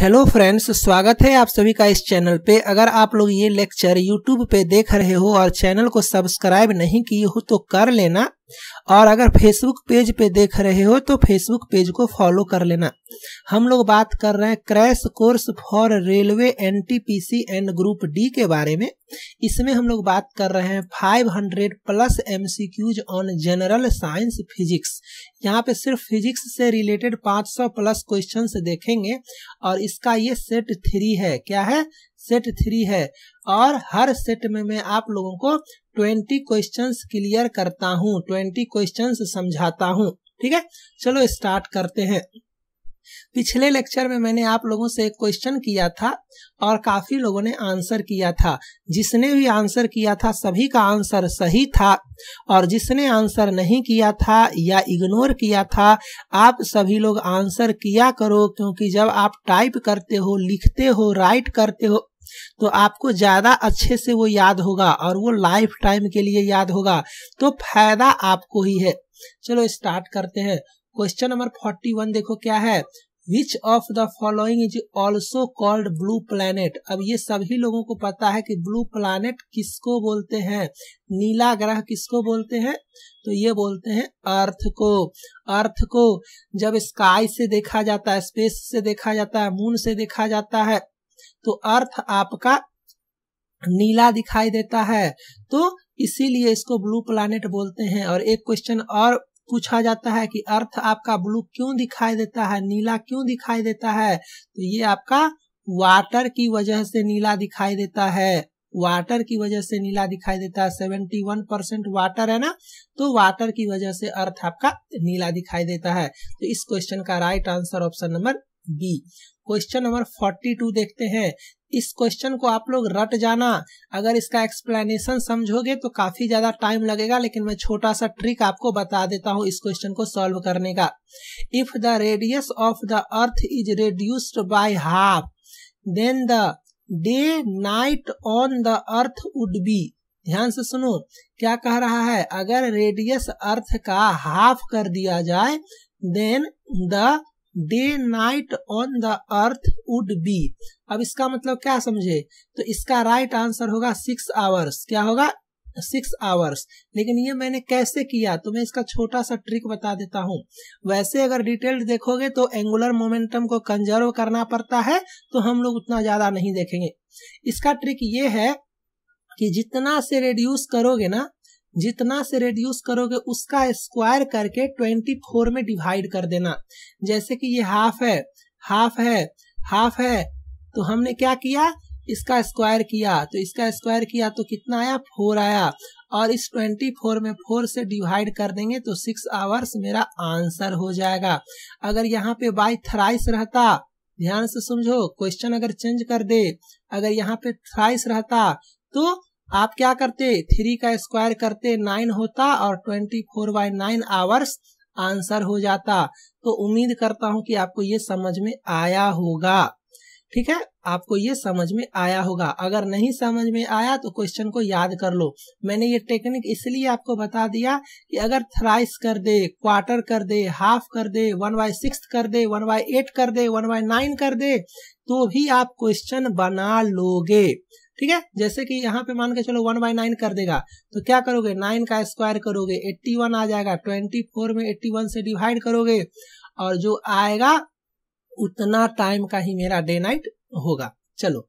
Hello friends स्वागत है आप सभी का इस चैनल पे अगर आप लोग ये लेक्चर यूट्यूब पे देख रहे हो और चैनल को सब्सक्राइब नहीं किए हो तो कर लेना और अगर फेसबुक पेज पे देख रहे हो तो फेसबुक पेज को फॉलो कर लेना हम लोग बात कर रहे हैं crash course for railway N T P C and group D के बारे में इसमें हम लोग बात कर रहे हैं 500 plus M C Qs on general science physics यहाँ पे सिर्फ फिजिक्स से रिलेटेड 500 प्लस क्वेश्चन देखेंगे और इसका ये सेट थ्री है क्या है सेट थ्री है और हर सेट में मैं आप लोगों को ट्वेंटी क्वेश्चन क्लियर करता हूँ ट्वेंटी क्वेश्चन समझाता हूँ ठीक है चलो स्टार्ट करते हैं पिछले लेक्चर में मैंने आप लोगों से एक क्वेश्चन किया था और काफी लोगों ने आंसर किया था जिसने भी आंसर किया था सभी का आंसर सही था और जिसने आंसर नहीं किया था या इग्नोर किया था आप सभी लोग आंसर किया करो क्योंकि जब आप टाइप करते हो लिखते हो राइट करते हो तो आपको ज़्यादा अच्छे से वो याद होगा और वो लाइफ टाइम के लिए याद होगा तो फायदा आपको ही है चलो स्टार्ट करते हैं क्वेश्चन नंबर फोर्टी वन देखो क्या है which of the following is also called blue planet अब ये सभी लोगों को पता है कि ब्लू प्लैनेट किसको बोलते हैं नीला ग्रह किसको बोलते हैं तो ये बोलते हैं अर्थ को अर्थ को जब स्काई से देखा जाता है स्पेस से देखा जाता है मून से देखा जाता है तो अर्थ आपका नीला दिखाई देता है तो इसीलिए इसको ब्लू प्लानेट बोलते हैं और एक क्वेश्चन और पूछा जाता है कि अर्थ आपका ब्लू क्यों दिखाई देता है नीला क्यों दिखाई देता है तो ये आपका वाटर की वजह से नीला दिखाई देता है वाटर की वजह से नीला दिखाई देता है सेवेंटी वन परसेंट वाटर है ना तो वाटर की वजह से अर्थ आपका नीला दिखाई देता है तो इस क्वेश्चन का right answer option number B question number forty two देखते हैं इस क्वेश्चन को आप लोग रट जाना अगर इसका एक्सप्लेनेशन समझोगे तो काफी ज्यादा टाइम लगेगा लेकिन मैं छोटा सा ट्रिक आपको बता देता हूँ इस क्वेश्चन को सॉल्व करने का if the radius of the earth is reduced by half then the day night on the earth would be ध्यान से सुनो क्या कह रहा है अगर रेडियस अर्थ का हाफ कर दिया जाए then the day night on the earth would be अब इसका मतलब क्या समझे तो इसका राइट आंसर होगा सिक्स आवर्स क्या होगा सिक्स आवर्स लेकिन ये मैंने कैसे किया तो मैं इसका छोटा सा ट्रिक बता देता हूँ वैसे अगर डिटेल्ड देखोगे तो एंगुलर मोमेंटम को कंजर्व करना पड़ता है तो हम लोग उतना ज्यादा नहीं देखेंगे इसका ट्रिक ये है कि जितना से रिड्यूस करोगे ना जितना से रेड्यूस करोगे उसका स्क्वायर करके ट्वेंटी फोर में डिवाइड कर देना जैसे कि ये हाफ है हाफ है हाफ है तो हमने क्या किया इसका स्क्वायर किया तो इसका स्क्वायर किया तो कितना आया फोर आया और इस ट्वेंटी फोर में फोर से डिवाइड कर देंगे तो सिक्स आवर्स मेरा आंसर हो जाएगा अगर यहाँ पे बाई थ्राइस रहता ध्यान से समझो क्वेश्चन अगर चेंज कर दे अगर यहाँ पे थ्राइस रहता तो आप क्या करते थ्री का स्क्वायर करते नाइन होता और twenty four by nine hours answer हो जाता तो उम्मीद करता हूं कि आपको ये समझ में आया होगा ठीक है आपको ये समझ में आया होगा अगर नहीं समझ में आया तो क्वेश्चन को याद कर लो मैंने ये टेक्निक इसलिए आपको बता दिया कि अगर थ्राइस कर दे क्वार्टर कर दे हाफ कर दे वन बाय सिक्स कर दे वन बाय एट कर दे वन बाय नाइन कर दे तो भी आप क्वेश्चन बना लोगे ठीक है जैसे कि यहाँ पे मान के चलो वन बाय नाइन कर देगा तो क्या करोगे नाइन का स्क्वायर करोगे एट्टी वन आ जाएगा ट्वेंटी फोर में एट्टी वन से डिवाइड करोगे और जो आएगा उतना टाइम का ही मेरा डे नाइट होगा चलो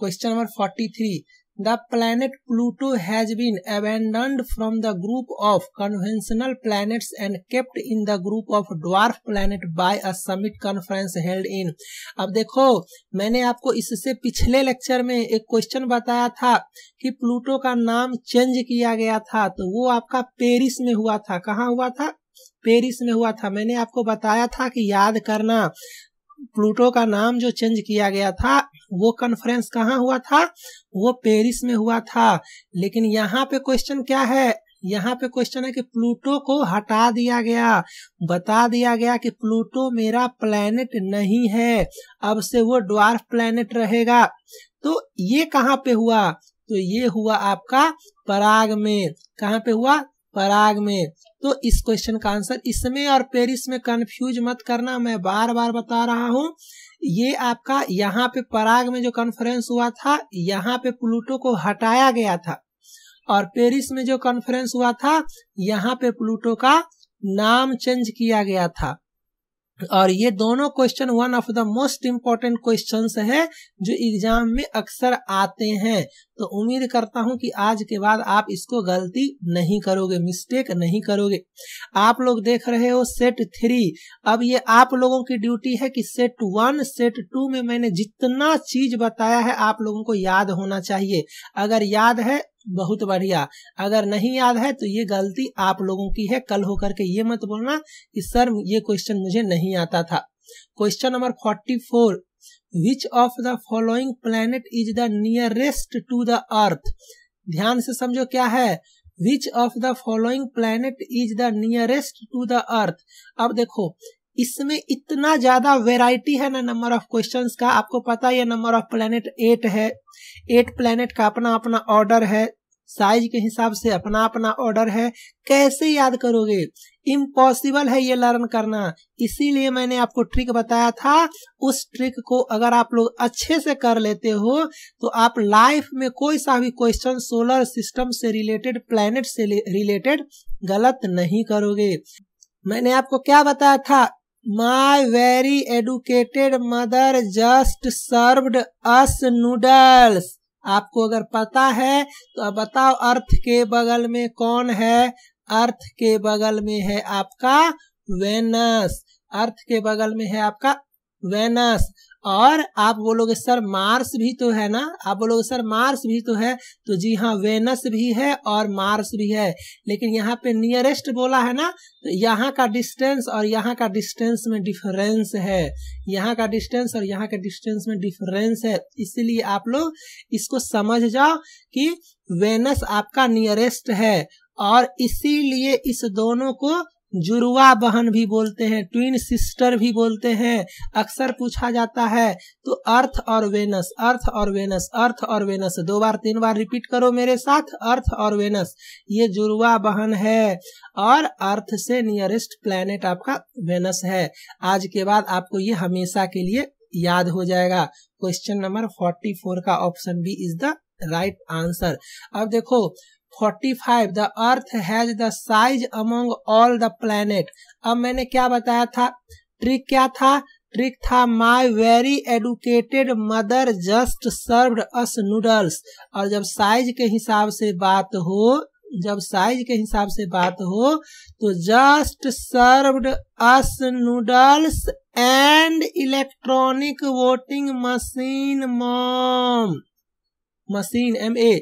question number forty three The planet Pluto has been abandoned from the group of conventional planets and kept in the group of dwarf planet by a summit conference held in अब देखो मैंने आपको इससे पिछले lecture में एक question बताया था कि प्लूटो का नाम चेंज किया गया था तो वो आपका पेरिस में हुआ था कहाँ हुआ था पेरिस में हुआ था मैंने आपको बताया था कि याद करना प्लूटो का नाम जो चेंज किया गया था वो कॉन्फ्रेंस कहाँ हुआ था वो पेरिस में हुआ था लेकिन यहाँ पे क्वेश्चन क्या है यहाँ पे क्वेश्चन है कि प्लूटो को हटा दिया गया बता दिया गया कि प्लूटो मेरा प्लेनेट नहीं है अब से वो ड्वार्फ प्लेनेट रहेगा तो ये कहाँ पे हुआ तो ये हुआ आपका पराग में कहाँ पे हुआ पराग में तो इस क्वेश्चन का आंसर इसमें और पेरिस में कंफ्यूज मत करना मैं बार बार बता रहा हूँ ये आपका यहाँ पे पराग में जो कॉन्फ्रेंस हुआ था यहाँ पे प्लूटो को हटाया गया था और पेरिस में जो कॉन्फ्रेंस हुआ था यहाँ पे प्लूटो का नाम चेंज किया गया था और ये दोनों question one of the most important question है जो एग्जाम में अक्सर आते हैं तो उम्मीद करता हूं कि आज के बाद आप इसको गलती नहीं करोगे मिस्टेक नहीं करोगे आप लोग देख रहे हो सेट थ्री अब ये आप लोगों की ड्यूटी है कि सेट वन सेट टू में मैंने जितना चीज बताया है आप लोगों को याद होना चाहिए अगर याद है बहुत बढ़िया अगर नहीं याद है तो ये गलती आप लोगों की है कल होकर के ये मत बोलना कि सर ये क्वेश्चन मुझे नहीं आता था question number forty four which of the following planet is the nearest to the earth ध्यान से समझो क्या है which of the following planet is the nearest to the earth अब देखो इसमें इतना ज्यादा वेराइटी है ना नंबर ऑफ क्वेश्चंस का आपको पता है नंबर ऑफ प्लेनेट एट है एट प्लेनेट का अपना अपना ऑर्डर है साइज के हिसाब से अपना अपना ऑर्डर है कैसे याद करोगे इम्पॉसिबल है ये लर्न करना इसीलिए मैंने आपको ट्रिक बताया था उस ट्रिक को अगर आप लोग अच्छे से कर लेते हो तो आप लाइफ में कोई सा भी क्वेश्चन सोलर सिस्टम से रिलेटेड प्लेनेट से रिलेटेड गलत नहीं करोगे मैंने आपको क्या बताया था my very educated mother just served us noodles आपको अगर पता है तो अब बताओ अर्थ के बगल में कौन है अर्थ के बगल में है आपका वेनस अर्थ के बगल में है आपका वेनस और आप बोलोगे सर मार्स भी तो है ना आप बोलोगे सर मार्स भी तो है तो जी हाँ वेनस भी है और मार्स भी है लेकिन यहाँ पे नियरेस्ट बोला है ना तो यहाँ का डिस्टेंस और यहाँ का डिस्टेंस में डिफरेंस है यहाँ का डिस्टेंस और यहाँ का डिस्टेंस में डिफरेंस है इसलिए आप लोग इसको समझ जाओ कि वेनस आपका नियरेस्ट है और इसीलिए इस दोनों को जुड़वा बहन भी बोलते हैं ट्विन सिस्टर भी बोलते हैं अक्सर पूछा जाता है तो अर्थ और वेनस अर्थ और वेनस अर्थ और वेनस दो बार तीन बार रिपीट करो मेरे साथ अर्थ और वेनस ये जुड़वा बहन है और अर्थ से नियरेस्ट प्लेनेट आपका वेनस है आज के बाद आपको ये हमेशा के लिए याद हो जाएगा क्वेश्चन नंबर फोर्टी फोर का option B is the right answer अब देखो 45 the earth has the size among all the planet अब मैंने क्या बताया था ट्रिक क्या था ट्रिक था my very educated mother just served us noodles और जब साइज के हिसाब से बात हो जब साइज के हिसाब से बात हो तो just served us noodles and electronic voting machine mom machine M A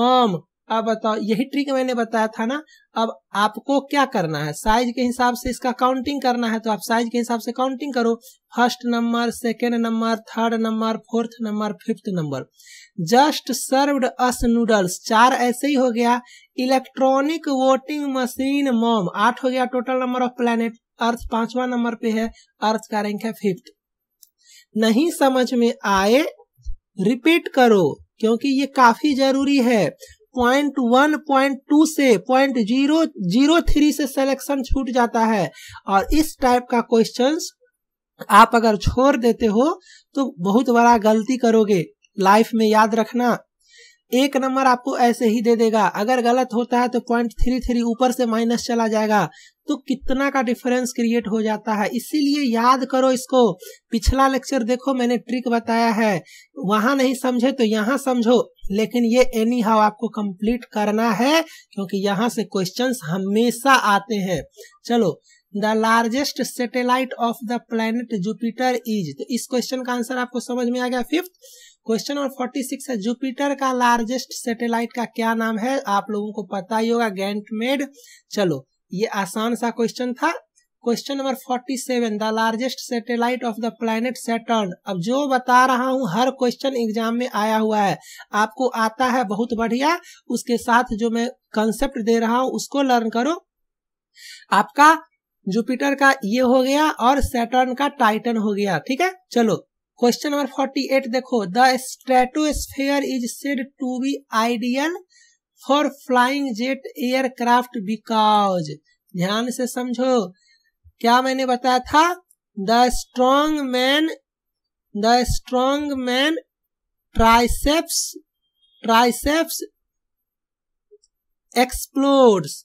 mom अब बताओ यही ट्रिक मैंने बताया था ना अब आपको क्या करना है साइज के हिसाब से इसका काउंटिंग करना है तो आप साइज के हिसाब से काउंटिंग करो first number second number third number fourth number fifth number just served us noodles चार ऐसे ही हो गया इलेक्ट्रॉनिक वोटिंग मशीन मोम आठ हो गया total number of planet earth पांचवा नंबर पे है अर्थ का रैंक है फिफ्थ नहीं समझ में आए रिपीट करो क्योंकि ये काफी जरूरी है पॉइंट वन पॉइंट टू से पॉइंट जीरो जीरो थ्री से सिलेक्शन छूट जाता है और इस टाइप का क्वेश्चन आप अगर छोड़ देते हो तो बहुत बड़ा गलती करोगे लाइफ में याद रखना एक नंबर आपको ऐसे ही दे देगा अगर गलत होता है तो पॉइंट थ्री थ्री ऊपर से माइनस चला जाएगा तो कितना का डिफरेंस क्रिएट हो जाता है इसीलिए याद करो इसको पिछला लेक्चर देखो मैंने ट्रिक बताया है वहां नहीं समझे तो यहाँ समझो लेकिन ये एनी हाउ आपको कंप्लीट करना है क्योंकि यहाँ से क्वेश्चंस हमेशा आते हैं चलो the largest satellite of the planet Jupiter is तो इस क्वेश्चन का आंसर आपको समझ में आ गया fifth question number forty six है जुपिटर का लार्जेस्ट सेटेलाइट का क्या नाम है आप लोगों को पता ही होगा गैंटमेड चलो ये आसान सा क्वेश्चन था question number 47 the largest satellite of the planet Saturn अब जो बता रहा हूँ हर क्वेश्चन एग्जाम में आया हुआ है आपको आता है बहुत बढ़िया उसके साथ जो मैं कंसेप्ट दे रहा हूँ उसको लर्न करो आपका जुपिटर का ये हो गया और सैटर्न का टाइटन हो गया ठीक है चलो क्वेश्चन नंबर 48 देखो the stratosphere is said to be ideal for flying jet aircraft because ध्यान से समझो क्या मैंने बताया था the strong man the strong man triceps triceps explores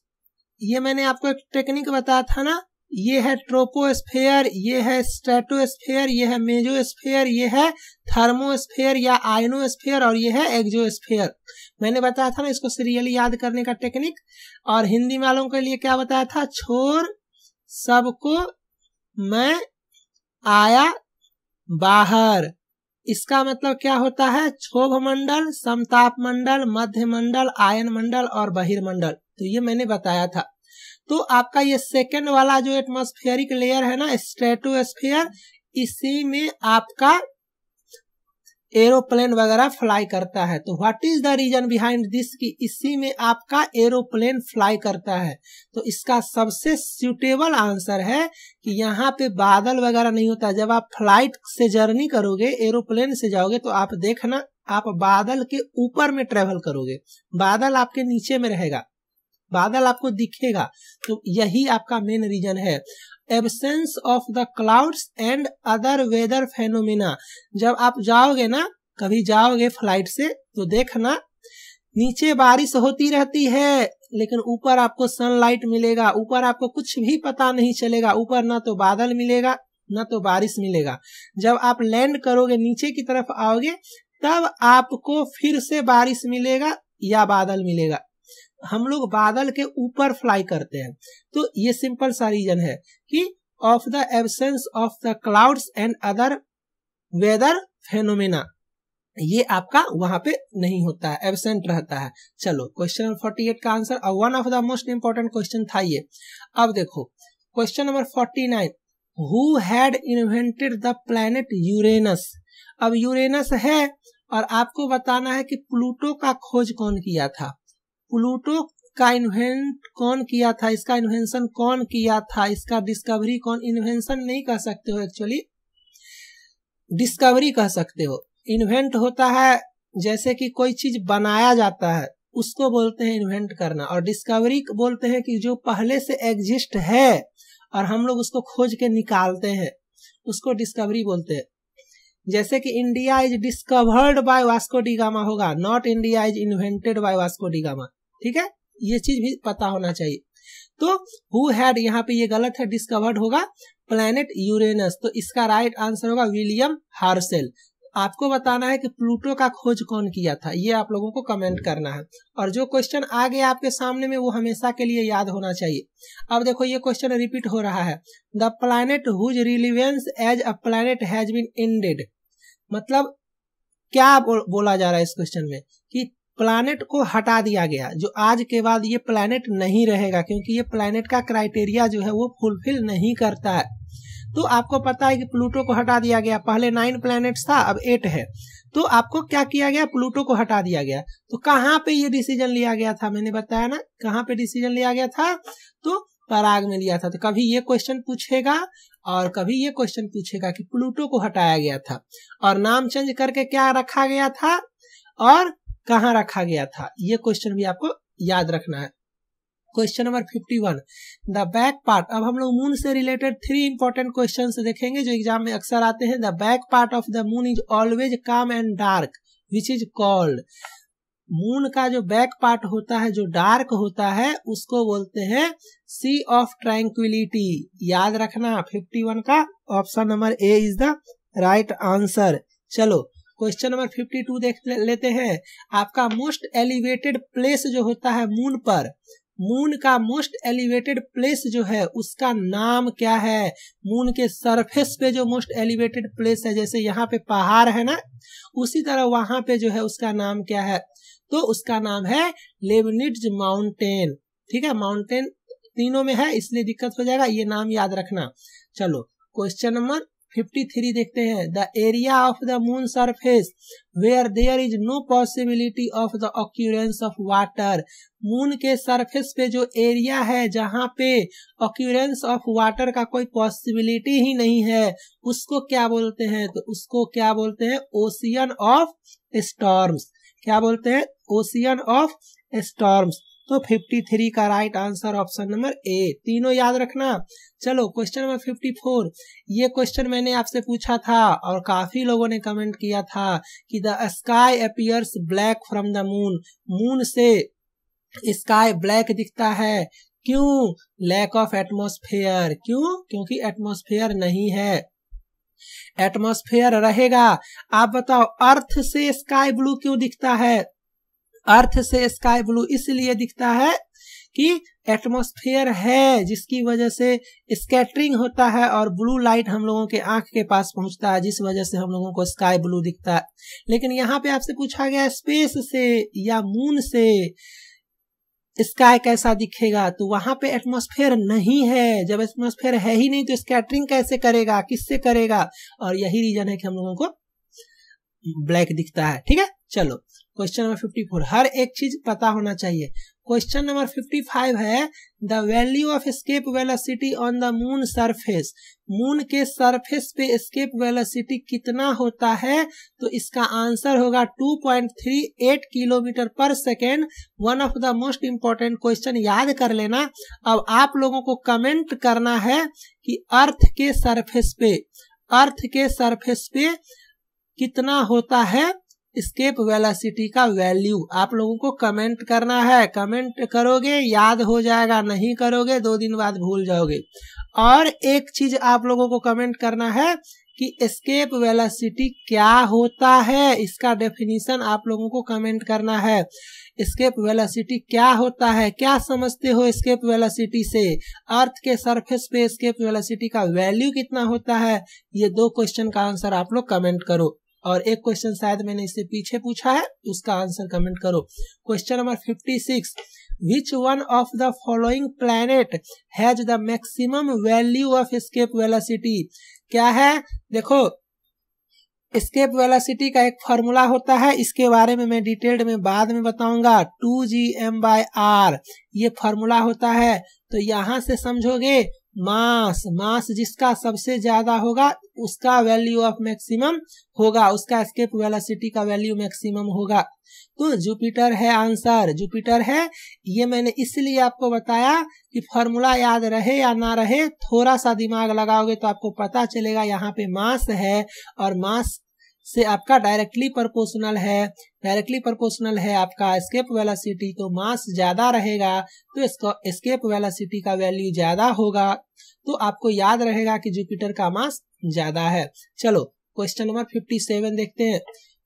ये मैंने आपको एक टेक्निक बताया था ना ये है ट्रोपोस्फेयर ये है स्ट्रेटोस्फेयर ये है मेजोस्फेयर ये है थर्मोस्फेयर या आयनोस्फेयर और ये है एक्जोस्फेयर मैंने बताया था ना इसको सीरियली याद करने का टेक्निक और हिंदी वालों के लिए क्या बताया था छोर सबको मैं आया बाहर इसका मतलब क्या होता है क्षोभ मंडल समताप मंडल मध्य मंडल आयन मंडल और बहिर्मंडल तो ये मैंने बताया था तो आपका ये सेकेंड वाला जो एटमोस्फेयरिक लेयर है ना स्ट्रेटोस्फेयर इसी में आपका एरोप्लेन वगैरह फ्लाई करता है तो what is the reason behind this की इसी में आपका एरोप्लेन फ्लाई करता है तो इसका सबसे सुटेबल आंसर है कि यहाँ पे बादल वगैरह नहीं होता जब आप फ्लाइट से जर्नी करोगे एरोप्लेन से जाओगे तो आप देखना आप बादल के ऊपर में ट्रेवल करोगे बादल आपके नीचे में रहेगा बादल आपको दिखेगा तो यही आपका मेन रीजन है absence of the clouds and other weather phenomena जब आप जाओगे ना कभी जाओगे फ्लाइट से तो देखना नीचे बारिश होती रहती है लेकिन ऊपर आपको सनलाइट मिलेगा ऊपर आपको कुछ भी पता नहीं चलेगा ऊपर ना तो बादल मिलेगा ना तो बारिश मिलेगा जब आप लैंड करोगे नीचे की तरफ आओगे तब आपको फिर से बारिश मिलेगा या बादल मिलेगा हम लोग बादल के ऊपर फ्लाई करते हैं तो ये सिंपल सा रीजन है कि of the absence of the clouds and other weather phenomena ये आपका वहां पे नहीं होता है एबसेंट रहता है चलो क्वेश्चन नंबर फोर्टी एट का आंसर और one of the most important question था ये अब देखो question number forty nine who had invented the planet Uranus अब यूरेनस है और आपको बताना है कि प्लूटो का खोज कौन किया था प्लूटो का इन्वेंट कौन किया था इसका इन्वेंशन कौन किया था इसका डिस्कवरी कौन इन्वेंशन नहीं कह सकते हो एक्चुअली डिस्कवरी कह सकते हो इन्वेंट होता है जैसे कि कोई चीज बनाया जाता है उसको बोलते हैं इन्वेंट करना और डिस्कवरी बोलते हैं कि जो पहले से एग्जिस्ट है और हम लोग उसको खोज के निकालते हैं उसको डिस्कवरी बोलते हैं जैसे कि India is discovered by Vasco da Gama होगा not India is invented by Vasco da Gama ठीक है ये चीज भी पता होना चाहिए तो हु हैड यहाँ पे ये गलत है डिस्कवर्ड होगा प्लेनेट यूरेनस तो इसका राइट आंसर होगा विलियम हार्सेल आपको बताना है कि प्लूटो का खोज कौन किया था ये आप लोगों को कमेंट हम्म। करना है और जो क्वेश्चन आ गया आपके सामने में वो हमेशा के लिए याद होना चाहिए अब देखो ये क्वेश्चन रिपीट हो रहा है the planet whose relevance as a planet has been ended मतलब क्या बोला जा रहा है इस क्वेश्चन में प्लानट को हटा दिया गया जो आज के बाद ये प्लानट नहीं रहेगा क्योंकि ये प्लानट का क्राइटेरिया जो है वो फुलफिल नहीं करता है तो आपको पता है कि प्लूटो को हटा दिया गया पहले नाइन प्लैनेट्स था अब एट है तो आपको क्या किया गया प्लूटो को हटा दिया गया तो कहाँ पे ये डिसीजन लिया गया था मैंने बताया ना कहाँ पे डिसीजन लिया गया था तो पराग में लिया था तो कभी ये क्वेश्चन पूछेगा और कभी ये क्वेश्चन पूछेगा कि प्लूटो को हटाया गया था और नाम चेंज करके क्या रखा गया था और कहाँ रखा गया था ये क्वेश्चन भी आपको याद रखना है question number fifty one the back part अब हम लोग मून से रिलेटेड थ्री इंपॉर्टेंट क्वेश्चन देखेंगे जो एग्जाम में अक्सर आते हैं the back part of the moon is always calm and dark which is called moon का जो बैक पार्ट होता है जो डार्क होता है उसको बोलते हैं सी ऑफ ट्रैंक्विलिटी याद रखना फिफ्टी वन का option number A is the right answer चलो क्वेश्चन नंबर फिफ्टी टू देख लेते हैं आपका मोस्ट एलिवेटेड प्लेस जो होता है मून पर मून का मोस्ट एलिवेटेड प्लेस जो है उसका नाम क्या है मून के सरफेस पे जो मोस्ट एलिवेटेड प्लेस है जैसे यहाँ पे पहाड़ है ना उसी तरह वहां पे जो है उसका नाम क्या है तो उसका नाम है लेबनिट्ज माउंटेन ठीक है माउंटेन तीनों में है इसलिए दिक्कत हो जाएगा ये नाम याद रखना चलो क्वेश्चन नंबर 53 देखते हैं the area of the moon surface where there is no possibility of the occurrence of water moon के सरफेस पे जो एरिया है जहाँ पे ऑक्यूरेंस ऑफ वाटर का कोई पॉसिबिलिटी ही नहीं है उसको क्या बोलते हैं तो उसको क्या बोलते हैं ओशियन ऑफ स्टॉर्म्स क्या बोलते हैं ओशियन ऑफ स्टॉर्म्स तो 53 का right answer option number A तीनों याद रखना चलो क्वेश्चन नंबर 54 ये क्वेश्चन मैंने आपसे पूछा था और काफी लोगों ने कमेंट किया था कि the sky appears black from the moon moon से स्काई ब्लैक दिखता है क्यों लैक ऑफ एटमोस्फेयर क्यों क्योंकि एटमोस्फेयर नहीं है एटमोस्फेयर रहेगा आप बताओ अर्थ से स्काई ब्लू क्यों दिखता है अर्थ से स्काई ब्लू इसलिए दिखता है कि एटमोस्फेयर है जिसकी वजह से स्कैटरिंग होता है और ब्लू लाइट हम लोगों के आंख के पास पहुंचता है जिस वजह से हम लोगों को स्काई ब्लू दिखता है लेकिन यहाँ पे आपसे पूछा गया स्पेस से या मून से स्काई कैसा दिखेगा तो वहां पे एटमोस्फेयर नहीं है जब एटमोस्फेयर है ही नहीं तो स्कैटरिंग कैसे करेगा किससे करेगा और यही रीजन है कि हम लोगों को ब्लैक दिखता है ठीक है चलो क्वेश्चन नंबर फिफ्टी फोर हर एक चीज पता होना चाहिए क्वेश्चन नंबर फिफ्टी फाइव है the value of escape velocity on the moon surface moon के सरफेस पे स्केप वेलोसिटी कितना होता है तो इसका आंसर होगा 2.38 kilometre per second one of the most important question याद कर लेना अब आप लोगों को कमेंट करना है कि अर्थ के सरफेस पे अर्थ के सरफेस पे कितना होता है स्केप वेलासिटी का वैल्यू आप लोगों को कमेंट करना है कमेंट करोगे याद हो जाएगा नहीं करोगे दो दिन बाद भूल जाओगे और एक चीज आप लोगों को कमेंट करना है कि स्केप वेलासिटी क्या होता है इसका डेफिनेशन आप लोगों को कमेंट करना है स्केप वेलासिटी क्या होता है क्या समझते हो स्केप वेलासिटी से अर्थ के सरफेस पे स्केप वेलासिटी का वैल्यू कितना होता है ये दो क्वेश्चन का आंसर आप लोग कमेंट करो और एक क्वेश्चन शायद मैंने इससे पीछे पूछा है उसका आंसर कमेंट करो question number fifty six which one of the following planet has the maximum value of escape velocity क्या है देखो स्केप वेलोसिटी का एक फॉर्मूला होता है इसके बारे में मैं डिटेल्ड में बाद में बताऊंगा two G M by R ये फॉर्मूला होता है तो यहां से समझोगे मास मास जिसका सबसे ज्यादा होगा उसका वैल्यू ऑफ मैक्सिमम होगा उसका स्केप वेलोसिटी का वैल्यू मैक्सिमम होगा तो जुपिटर है आंसर जुपिटर है ये मैंने इसलिए आपको बताया कि फॉर्मूला याद रहे या ना रहे थोड़ा सा दिमाग लगाओगे तो आपको पता चलेगा यहाँ पे मास है और मास से आपका डायरेक्टली प्रोपोर्शनल है डायरेक्टली प्रोपोर्शनल है आपका स्केप वेलोसिटी तो मास ज़्यादा रहेगा तो इसका स्केप वेलोसिटी का वैल्यू ज़्यादा होगा तो आपको याद रहेगा कि जुपिटर का मास ज़्यादा है चलो क्वेश्चन नंबर फिफ्टी सेवन देखते हैं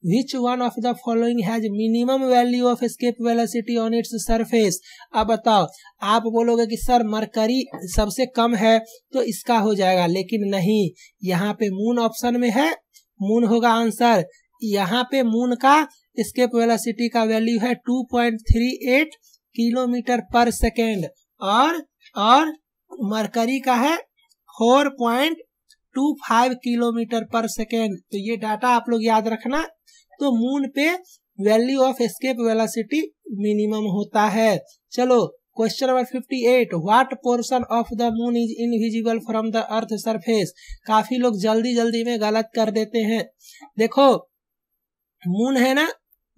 which one of the following has minimum value of escape velocity on its surface अब बताओ आप बोलोगे कि सर मरकरी सबसे कम है तो इसका हो जाएगा लेकिन नहीं यहाँ पे मून ऑप्शन में है मून होगा आंसर यहाँ पे मून का स्केप वेलोसिटी का वैल्यू है 2.38 किलोमीटर पर सेकेंड और और मरकरी का है 4.25 किलोमीटर पर सेकेंड तो ये डाटा आप लोग याद रखना तो मून पे value of escape velocity minimum होता है चलो question number 58 what portion of the moon is invisible from the earth surface काफी लोग जल्दी जल्दी में गलत कर देते हैं देखो मून है ना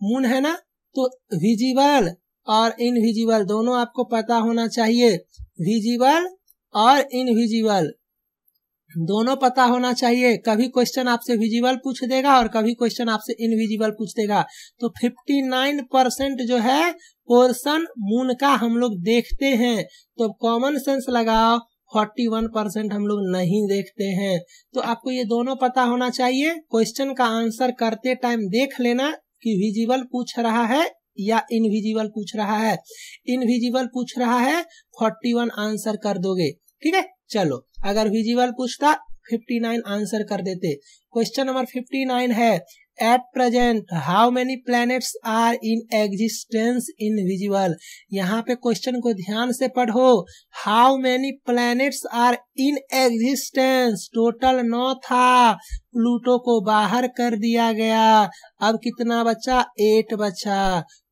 मून है ना तो विजिबल और इनविजिबल दोनों आपको पता होना चाहिए विजिबल और इनविजिबल दोनों पता होना चाहिए कभी क्वेश्चन आपसे विजिबल पूछ देगा और कभी क्वेश्चन आपसे इनविजिबल पूछ देगा तो 59 परसेंट जो है पोर्शन मून का हम लोग देखते हैं तो कॉमन सेंस लगाओ 41 परसेंट हम लोग नहीं देखते हैं तो आपको ये दोनों पता होना चाहिए क्वेश्चन का आंसर करते टाइम देख लेना कि विजिबल पूछ रहा है या इनविजिबल पूछ रहा है इनविजिबल पूछ रहा है 41 आंसर कर दोगे ठीक है चलो अगर विजिबल पूछता 59 आंसर कर देते क्वेश्चन नंबर 59 है at present how many planets are in existence in visible यहाँ पे क्वेश्चन को ध्यान से पढ़ो how many planets are in existence total नौ था प्लूटो को बाहर कर दिया गया अब कितना बचा एट बचा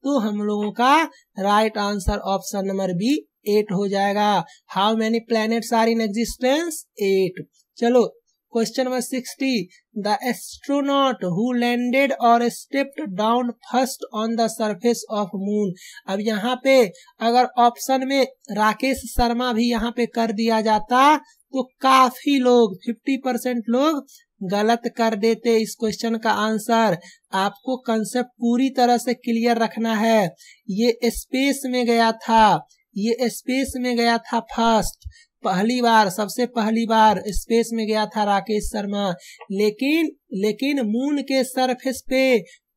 तो हम लोगों का right answer option number B eight हो जाएगा how many planets are in existence eight चलो question number sixty the astronaut who landed or stepped down first on the surface of moon अब यहाँ पे अगर ऑप्शन में राकेश शर्मा भी यहाँ पे कर दिया जाता तो काफी लोग 50 परसेंट लोग गलत कर देते इस क्वेश्चन का आंसर आपको कंसेप्ट पूरी तरह से क्लियर रखना है ये स्पेस में गया था ये स्पेस में गया था फर्स्ट पहली बार सबसे पहली बार स्पेस में गया था राकेश शर्मा लेकिन लेकिन मून के सरफेस पे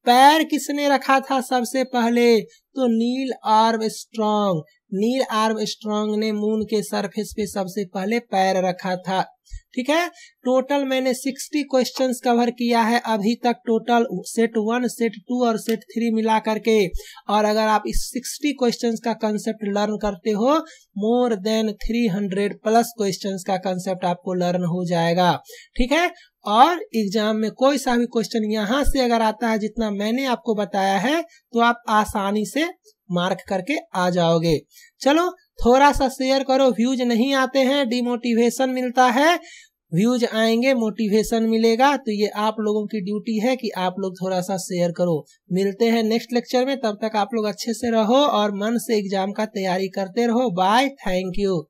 पैर किसने रखा था सबसे पहले तो Neil Armstrong Neil Armstrong ने मून के सरफेस पे सबसे पहले पैर रखा था ठीक है टोटल मैंने 60 क्वेश्चंस कवर किया है अभी तक total set one set two और सेट थ्री मिला करके और अगर आप इस 60 क्वेश्चंस का कंसेप्ट लर्न करते हो मोर देन 300 प्लस क्वेश्चंस का कंसेप्ट आपको लर्न हो जाएगा ठीक है और एग्जाम में कोई सा भी क्वेश्चन यहाँ से अगर आता है जितना मैंने आपको बताया है तो आप आसानी से मार्क करके आ जाओगे चलो थोड़ा सा शेयर करो व्यूज नहीं आते हैं डिमोटिवेशन मिलता है व्यूज आएंगे मोटिवेशन मिलेगा तो ये आप लोगों की ड्यूटी है कि आप लोग थोड़ा सा शेयर करो मिलते हैं नेक्स्ट लेक्चर में तब तक आप लोग अच्छे से रहो और मन से एग्जाम का तैयारी करते रहो बाय थैंक यू